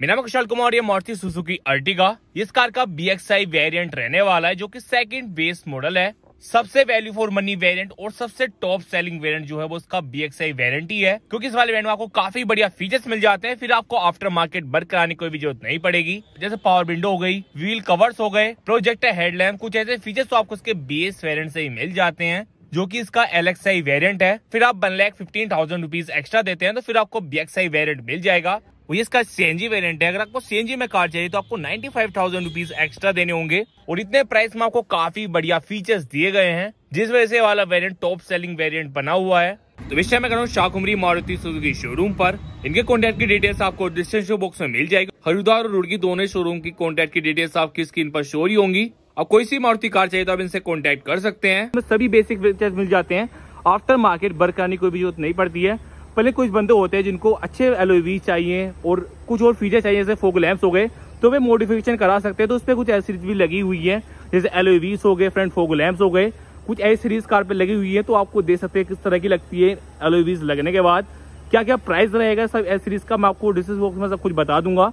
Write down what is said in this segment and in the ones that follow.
मेरा नाम कुशाल कुमार ये मारुति सुजुकी अर्टिगा इस कार का बी एक्स आई वेरियंट रहने वाला है जो कि सेकंड बेस मॉडल है सबसे वैल्यू फॉर मनी वेरिएंट और सबसे टॉप सेलिंग वेरिएंट जो है वो उसका बी एक्स आई वेरियंट ही है क्योंकि इस वाले वेरिएंट में आपको काफी बढ़िया फीचर्स मिल जाते हैं फिर आपको आफ्टर मार्केट बर्क कराने की कोई भी जरूरत नहीं पड़ेगी जैसे पावर विंडो हो गई व्हील कवर्स हो गए प्रोजेक्टर हेडलैम्प कुछ ऐसे फीचर्स तो आपको इसके बेस वेरियंट से ही मिल जाते हैं जो कि इसका एल एक्स आई वेरियंट है फिर आप one lakh fifteen thousand rupees extra देते हैं तो फिर आपको बी एक्स आई वेरियंट मिल जाएगा वो इसका सीएनजी वेरिएंट है अगर आपको सीएनजी में कार चाहिए तो आपको ninety five thousand rupees extra देने होंगे और इतने प्राइस में आपको काफी बढ़िया फीचर्स दिए गए हैं जिस वजह से वाला वेरिएंट टॉप सेलिंग वेरिएंट बना हुआ है तो विषय में कर रहा मारुति सुजुकी शोरूम पर इनके कॉन्टेक्ट की डिटेल्स आपको डिस्क्रिप्शन बॉक्स में मिल जाएगी हरिद्वार और रुड़की दोनों शोरूम की कॉन्टेक्ट की डिटेल्स आपकी स्क्रीन पर शो ही होंगी और कोई सी मारुति कार चाहिए तो आप इनसे कॉन्टेक्ट कर सकते हैं सभी बेसिक फीचर्स मिल जाते हैं आफ्टर मार्केट बर्क करने की कोई भी जरूरत नहीं पड़ती है पहले कुछ बंदे होते हैं जिनको अच्छे एलोवी चाहिए और कुछ और फीचर चाहिए जैसे फोक लैम्प हो गए तो वे मॉडिफिकेशन करा सकते हैं तो उस पर कुछ एसरीज भी लगी हुई है जैसे एलोवीस हो गए फ्रंट फोक लैम्प हो गए कुछ ऐसी सीरीज कार पे लगी हुई है तो आपको देख सकते हैं किस तरह की लगती है एलोवीज लगने के बाद क्या क्या प्राइस रहेगा सब ए सीरीज का मैं आपको डिस्क्रिप्स बॉक्स में सब कुछ बता दूंगा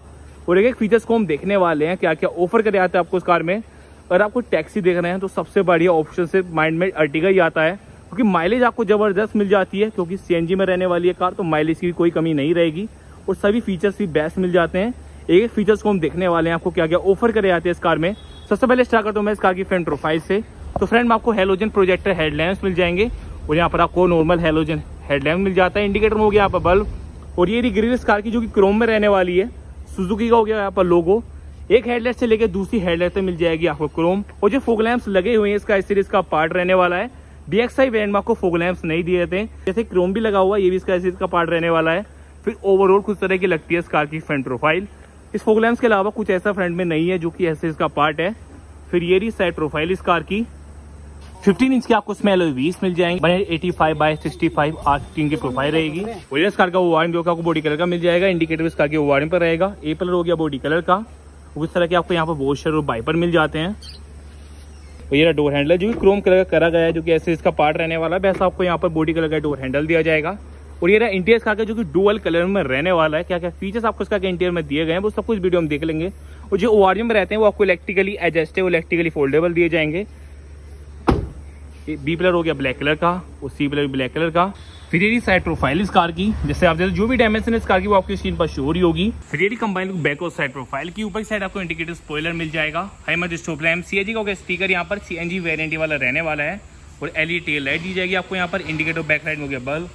और एक एक फीचर्स को हम देखने वाले हैं क्या क्या ऑफर करे आते हैं आपको इस कार में अगर आपको टैक्सी देख रहे हैं तो सबसे बढ़िया ऑप्शन से माइंड में अर्टिगा ही आता है क्योंकि माइलेज आपको ज़बरदस्त मिल जाती है क्योंकि सी में रहने वाली है कार तो माइलेज की भी कोई कमी नहीं रहेगी और सभी फीचर्स भी बेस्ट मिल जाते हैं एक एक फीचर्स को हम देखने वाले हैं आपको क्या क्या ऑफर करे जाते हैं इस कार में सबसे पहले स्टार्ट करता हूँ मैं इस कार की फ्रंट प्रोफाइल से तो फ्रेंड में आपको हेलोजन प्रोजेक्टर हेडलैम्प मिल जाएंगे और यहाँ पर आपको नॉर्मल हेलोजन हेडलैम्प मिल जाता है इंडिकेटर में हो गया यहाँ पर बल्ब और ये रही ग्रिल इस कार की जो कि क्रोम में रहने वाली है सुजुकी का हो गया यहाँ पर लोगो एक हेडलाइट से लेकर दूसरी हेडलाइट तक मिल जाएगी आपको क्रोम और जो फोक लगे हुए हैं इसका इस सीरीज का पार्ट रहने वाला है डी एक्स आई ब्रांड में आपको फोक लैम्प नहीं दिए जाते जैसे क्रोम भी लगा हुआ है ये भी इसका इसका पार्ट रहने वाला है फिर ओवरऑल कुछ तरह की लगती है इस कार की फ्रंट प्रोफाइल इस फोक लैम्प के अलावा कुछ ऐसा फ्रंट में नहीं है जो कि ऐसे इसका पार्ट है फिर ये रही साइड प्रोफाइल इस कार की 15 इंच की आपको स्मेल एलोई मिल जाएंगे 85 five by sixty five R की प्रोफाइल रहेगी वही इस कार का वार्ड आपको बॉडी कलर का मिल जाएगा इंडिकेटर इस कार के वार्ड पर रहेगा ए पलर हो गया बॉडी कलर का उस तरह के आपको यहाँ पर वॉशर और बाइपर मिल जाते हैं और तो ये डोर हैंडल जो कि क्रोम कलर का करा गया है जो कि ऐसे इसका पार्ट रहने वाला है वैसा आपको यहाँ पर बॉडी कलर का डोर हैंडल दिया जाएगा और ये रहा इंटीरियर का जो कि डुअल कलर में रहने वाला है क्या क्या फीचर्स आपको इसका इंटीरियर में दिए गए हैं वो सब कुछ वीडियो हम देख लेंगे और जो ओ में रहते हैं वो आपको इलेक्ट्रिकली एडजस्टेबल इलेक्ट्रिकली फोल्डेबल दिए जाएंगे बी कलर हो गया ब्लैक कलर का और सी कलर ब्लैक कलर का फ्रियरी साइड प्रोफाइल इस कार की जैसे आप जैसे जो भी है इस कार की वो आपकी स्क्रीन पर शो रही होगी फ्रियरी कंबाइन बैक और साइड प्रोफाइल की ऊपर साइड आपको इंडिकेटर स्पॉइलर मिल जाएगा हाइमर स्टॉप लैम्प सी का स्पीकर यहाँ पर सी एन वाला रहने वाला है और एल टेल लाइट दी जाएगी आपको यहाँ पर इंडिकेटर बैक लाइट हो गया बल्ब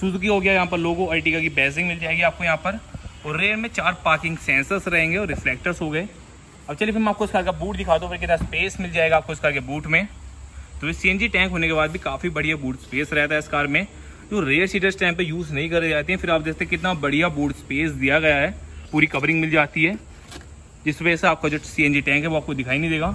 सुजुकी हो गया यहाँ पर लोगो अर्टिका की बैसिंग मिल जाएगी आपको यहाँ पर और रेयर में चार पार्किंग सेंसर्स रहेंगे और रिफ्लेक्टर्स हो गए अब चलिए फिर मैं आपको इस कार का बूट दिखा दूँ फिर कितना स्पेस मिल जाएगा आपको इस कार के बूट में तो इस सी टैंक होने के बाद भी काफ़ी बढ़िया बूट स्पेस रहता है इस कार में जो रेयर सीटर स्टैम्प पे यूज़ नहीं करे जाते हैं फिर आप देखते हैं कितना बढ़िया बोर्ड स्पेस दिया गया है पूरी कवरिंग मिल जाती है जिस वजह से आपका जो सी टैंक है वो आपको दिखाई नहीं देगा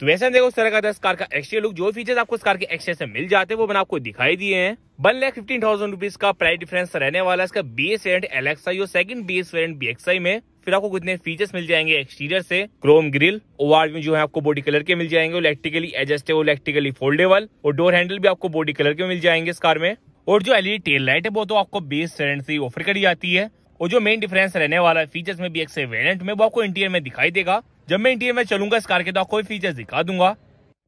तो वैसे देखो उस तरह का कार का एक्स्ट्रा लुक जो फीचर्स आपको इस कार के एक्स्ट्रा से मिल जाते हैं वो मैंने आपको दिखाई दिए हैं one lakh fifteen thousand rupees का प्राइस डिफरेंस रहने वाला है इसका बी एस एलेक्साई और second B S variant B में फिर आपको कितने फीचर्स मिल जाएंगे एक्सटीरियर से क्रोम ग्रिल ओवर में जो है आपको बॉडी कलर के मिल जाएंगे इलेक्ट्रिकली एडजस्टेबल इलेक्ट्रिकली फोल्डेबल और डोर हैंडल भी आपको बॉडी कलर के मिल जाएंगे इस कार में और जो एलईडी टेल लाइट है वो तो आपको बेस रेंट से ऑफर करी जाती है और जो मेन डिफरेंस रहने वाला है फीचर्स में भी एक से वेरियंट में वो आपको इंटीरियर में दिखाई देगा जब मैं इंटीरियर में चलूंगा इस कार के तो आपको फीचर्स दिखा दूंगा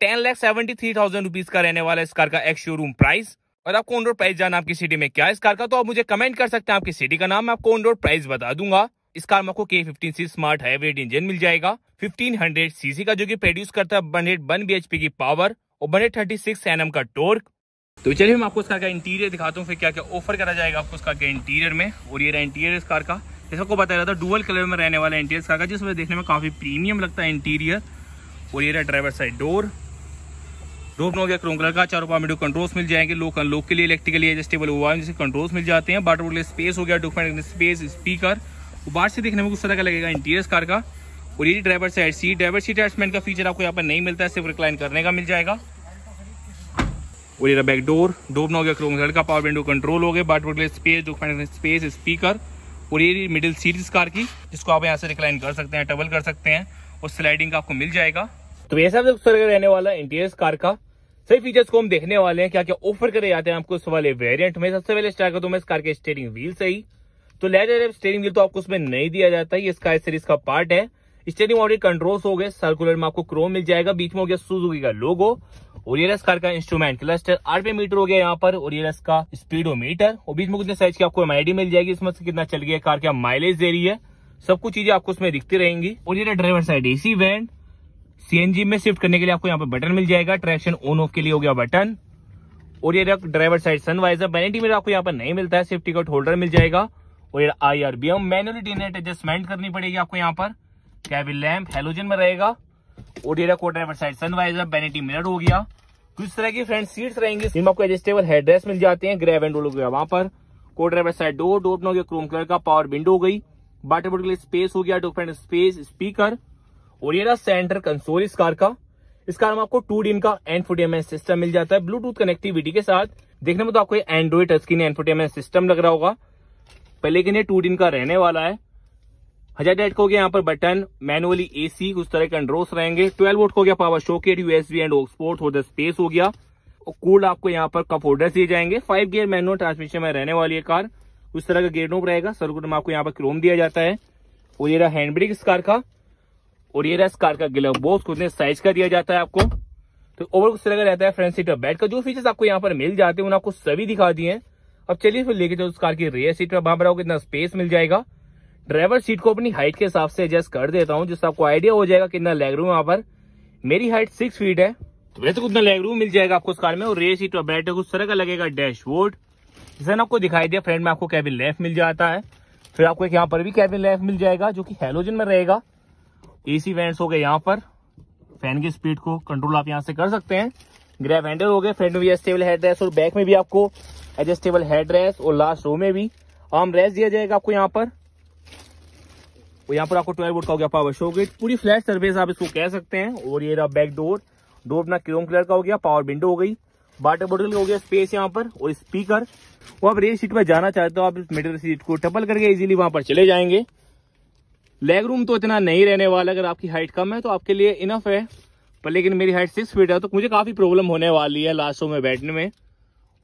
ten lakh seventy three thousand rupees का रहने वाला इस कार का एक्स शोरूम प्राइस और आपको ऑन रोड प्राइस जाना आपकी सिटी में क्या इस कार का तो आप मुझे कमेंट कर सकते हैं आपकी सिटी का नाम मैं आपको ऑन रोड प्राइस बता दूंगा इस कार में आपको K fifteen C smart hybrid engine मिल जाएगा 1500 सीसी का जो कि प्रोड्यूस करता है वन एट वन बी की पावर और one eight thirty six NM का टोर्क तो चलिए मैं आपको इस इंटीरियर दिखाता हूँ फिर क्या क्या ऑफर करा जाएगा आपको उसका इंटीरियर में और ये रहा इंटीरियर इस कार का जैसे आपको बताया था डुअल कलर में रहने वाला इंटीरियर कार का जिसमें देखने में काफ़ी प्रीमियम लगता है इंटीरियर और ये रहा ड्राइवर साइड डोर रूप नो गया क्रोम कलर का चारों पावर कंट्रोल्स मिल जाएंगे लोक लोक के लिए इलेक्ट्रिकली एडजस्टेबल हुआ है जिससे कंट्रोल्स मिल जाते हैं बाटर स्पेस हो गया डॉक्यूमेंट स्पेस स्पीकर वो बाहर से देखने में कुछ तरह का लगेगा इंटीरियर कार का और ये driver side seat driver seat attachment का फीचर आपको यहाँ पर नहीं मिलता है सिर्फ रिक्लाइन करने का मिल जाएगा और ये बैक डोर डोब बना हो गया क्रोम का पावर विंडो कंट्रोल हो गया बाट स्पेस स्पेस स्पीकर और ये मिडिल सीट इस कार की जिसको आप यहाँ से रिक्लाइन कर सकते हैं टबल कर सकते हैं और स्लाइडिंग का आपको मिल जाएगा तो वैसा सब रहने वाला इंटीरियर कार का सही फीचर्स को हम देखने वाले हैं क्या क्या ऑफर करे जाते हैं आपको इस वाले वेरिएंट में सबसे पहले स्टार्ट करता हूँ मैं इस कार के स्टेयरिंग व्हील से ही तो लेदर रैप स्टेयरिंग व्हील तो आपको उसमें नहीं दिया जाता ये स्काई सीरीज का पार्ट है स्टेयरिंग मॉडल कंट्रोल्स हो गए सर्कुलर में आपको क्रोम मिल जाएगा बीच में हो गया सुजुकी का लोगो और ये कार का इंस्ट्रूमेंट क्लस्टर मीटर हो गया यहाँ पर और ये का मीटर और बीच में कुछ साइज की आपको एमआईडी मिल जाएगी इसमें से कितना चल गया कार क्या माइलेज दे रही है सब कुछ चीजें आपको उसमें दिखती रहेंगी और ये ड्राइवर साइड एसी वैन सीएनजी में शिफ्ट करने के लिए आपको यहाँ पर बटन मिल जाएगा ट्रैक्शन ऑन ऑफ के लिए हो गया बटन और ये ड्राइवर साइड सनवाइजर बेनेटी मेरा आपको यहाँ पर नहीं मिलता है सेफ्टी का होल्डर मिल जाएगा और I R B M manually डिनेट एडजस्टमेंट करनी पड़ेगी आपको यहाँ पर कैबिन लैम्प हेलोजन में रहेगा ओडेरा को ड्राइवर साइड सनवाइजर बेनेटी मिनट हो गया कुछ तरह की फ्रंट सीट्स रहेंगी इसमें आपको एडजस्टेबल हेड्रेस मिल जाते हैं ग्रेव एंड हो गया वहां पर को ड्राइवर साइड डोर डोर हो गया क्रोम कलर का पावर विंडो हो गई वाटर के लिए स्पेस हो गया डोफ्रेंट स्पेस स्पीकर और ये रहा सेंटर कंसोल इस कार का इस कार में आपको टू डी का एंड सिस्टम मिल जाता है ब्लूटूथ कनेक्टिविटी के साथ देखने में तो आपको Android touch screen and system लग रहा होगा पहले लेकिन ये टू डिन का रहने वाला है हजार डेट को गया यहाँ पर बटन मैनुअली एसी उस तरह कंट्रोल्स रहेंगे ट्वेल्व वोट को गया power socket USB and aux port holder space हो गया और कूल आपको यहाँ पर कप होल्डर्स दिए जाएंगे फाइव गियर मैनुअल ट्रांसमिशन में रहने वाली है कार उस तरह का गेयर नोप रहेगा सर्कुट में आपको यहाँ पर क्रोम दिया जाता है और ये रहा हैंड ब्रेक इस कार का और ये रहा इस कार का ग्लव बॉक्स कितने साइज का दिया जाता है आपको तो ओवर उस तरह का रहता है फ्रंट सीट और बैठ का जो फीचर्स आपको यहाँ पर मिल जाते हैं उन्हें आपको सभी दिखा दिए हैं अब चलिए फिर लेके जाओ उस कार की रेयर सीट पर आप आओगे इतना स्पेस मिल जाएगा ड्राइवर सीट को अपनी हाइट के हिसाब से एडजस्ट कर देता हूँ जिससे आपको आइडिया हो जाएगा कितना लेग रूम वहाँ पर मेरी हाइट सिक्स फीट है तो वैसे तो कितना लेग रूम मिल जाएगा आपको उस कार में और रेयर सीट पर बैठे उस तरह का लगेगा डैशबोर्ड जैसे आपको दिखाई दिया फ्रंट में आपको कैबिन लेफ्ट मिल जाता है फिर आपको एक यहाँ पर भी कैबिन लेफ्ट मिल जाएगा जो कि हेलोजन में रहेगा एसी वेंट्स हो गए यहाँ पर फैन की स्पीड को कंट्रोल आप यहाँ से कर सकते हैं ग्रैब हैंडल हो गए फ्रंट में भी स्टेबल हेडरेस्ट और बैक में भी आपको एडजस्टेबल हेड रेस्ट और लास्ट रो में भी आर्म रेस्ट दिया जाएगा आपको यहाँ पर और यहाँ पर आपको ट्वेल्व वोट का हो गया पावर शो गेट पूरी फ्लैश सर्विस आप इसको कह सकते हैं और ये रहा बैक डोर डोर अपना क्रोम कलर का हो गया पावर विंडो हो गई वाटर बोटल हो गया स्पेस यहाँ पर और स्पीकर वो आप रेल सीट पर जाना चाहते हो आप इस मिडल सीट को टपल करके इजीली वहां पर चले जाएंगे लेग रूम तो इतना नहीं रहने वाला अगर आपकी हाइट कम है तो आपके लिए इनफ है पर लेकिन मेरी हाइट सिक्स फीट है तो मुझे काफ़ी प्रॉब्लम होने वाली है लास्ट शो में बैठने में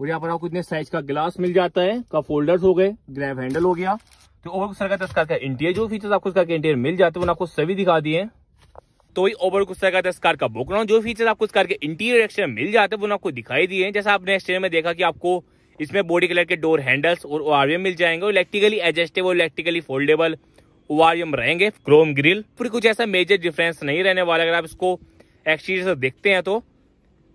और यहाँ पर आपको इतने साइज का ग्लास मिल जाता है का फोल्डर्स हो गए ग्रैब हैंडल हो गया तो ओवर कुछ का इस का इंटीरियर जो फीचर्स आपको इसका तो तो इंटीरियर मिल जाते हैं वो आपको सभी दिखा दिए तो वही ओवर कुछ का इस कार का बोकराउंड जो फीचर आपको इस कार के इंटीरियर एक्सटीरियर मिल जाते हैं वो आपको दिखाई दिए जैसा आपने एक्सटीरियर में देखा कि आपको इसमें बॉडी कलर के डोर हैंडल्स और ओआरवीएम मिल जाएंगे electrically adjustable electrically foldable ORVM रहेंगे क्रोम ग्रिल फिर कुछ ऐसा मेजर डिफरेंस नहीं रहने वाला अगर आप इसको एक्सटीरियर से देखते हैं तो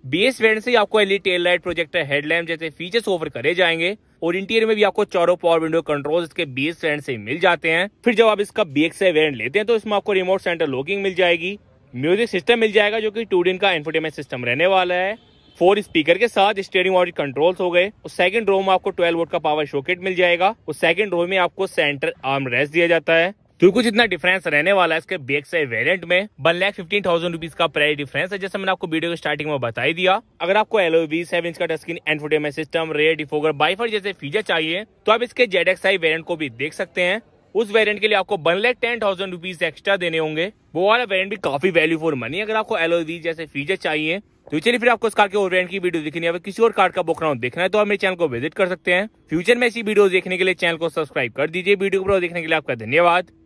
बेस वेरिएंट से आपको L E tail light projector headlamp जैसे फीचर्स ऑफर करे जाएंगे और इंटीरियर में भी आपको चारों पावर विंडो कंट्रोल इसके बेस वेरिएंट से मिल जाते हैं फिर जब आप इसका बी एक्स वेरिएंट लेते हैं तो इसमें आपको रिमोट सेंटर लॉकिंग मिल जाएगी म्यूजिक सिस्टम मिल जाएगा जो की टू का एंटरटेनमेंट सिस्टम रहने वाला है फोर स्पीकर के साथ स्टेयरिंग और कंट्रोल्स हो गए और सेकंड रो में आपको 12 वोल्ट का पावर शॉकेट मिल जाएगा और सेकंड रो में आपको सेंटर आर्म रेस्ट दिया जाता है तो कुछ इतना डिफरेंस रहने वाला है इसके बेग एक्स वेरियंट में one lakh fifteen thousand rupees का प्राइस डिफरेंस है जैसे मैंने आपको वीडियो के स्टार्टिंग में बताई दिया अगर आपको एलोवी सेवन इंच का touchscreen and system rear defogger बाइफर जैसे फीचर चाहिए तो आप इसके जेड एक्स आई वेरियंट को भी देख सकते हैं उस वेरिएंट के लिए आपको one lakh ten thousand rupees extra देने होंगे वो वाला वेरिएंट भी काफी वैल्यू फॉर मनी अगर आपको एलोवी जैसे फीचर चाहिए तो चलिए फिर आपको इस कार के और वेरिएंट की वीडियो देखनी है किसी और कार का बुक राउंड देखना है तो आप मेरे चैनल को विजिट कर सकते हैं फ्यूचर में ऐसी वीडियो देखने के लिए चैनल को सब्सक्राइब कर दीजिए वीडियो को देखने के लिए आपका धन्यवाद